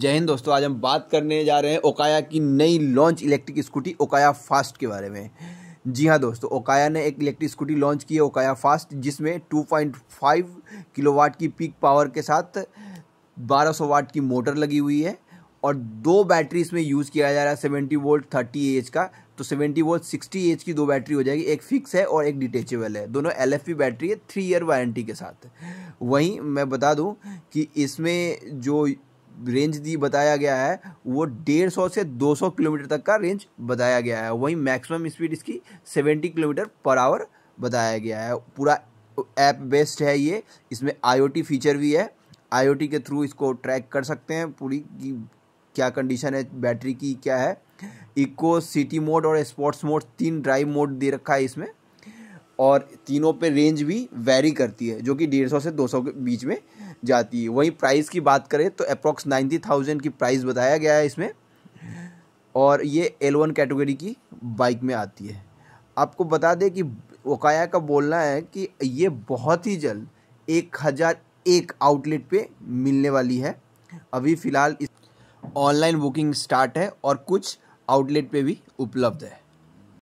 जय हिंद दोस्तों आज हम बात करने जा रहे हैं ओकाया की नई launch electric scooty Okaya fast के बारे में जी हाँ दोस्तों ओकाया ने एक इलेक्ट्रिक स्कूटी लॉन्च की है ओकाया फास्ट जिसमें 2.5 किलोवाट की पीक पावर के साथ 1200 वाट की मोटर लगी हुई है और दो बैटरी इसमें यूज़ किया जा रहा है सेवेंटी वोल्ट थर्टी एच का तो सेवेंटी वोल्ट सिक्सटी एच की दो बैटरी हो जाएगी एक फिक्स है और एक डिटेचेबल है दोनों एल एफ पी बैटरी है थ्री ईयर वारंटी के साथ वहीं मैं बता दूं कि इसमें जो रेंज दी बताया गया है वो डेढ़ सौ से दो सौ किलोमीटर तक का रेंज बताया गया है वहीं मैक्सिमम स्पीड इसकी सेवेंटी किलोमीटर पर आवर बताया गया है पूरा ऐप बेस्ड है ये इसमें आईओटी फीचर भी है आईओटी के थ्रू इसको ट्रैक कर सकते हैं पूरी की क्या कंडीशन है बैटरी की क्या है इको सिटी मोड और स्पोर्ट्स मोड तीन ड्राइव मोड दे रखा है इसमें और तीनों पे रेंज भी वेरी करती है जो कि डेढ़ सौ से दो सौ के बीच में जाती है वहीं प्राइस की बात करें तो अप्रॉक्स नाइन्टी थाउजेंड की प्राइस बताया गया है इसमें और ये एल वन कैटेगरी की बाइक में आती है आपको बता दें कि ओकाया का बोलना है कि ये बहुत ही जल्द एक हज़ार एक आउटलेट पे मिलने वाली है अभी फ़िलहाल इस ऑनलाइन बुकिंग स्टार्ट है और कुछ आउटलेट पे भी उपलब्ध है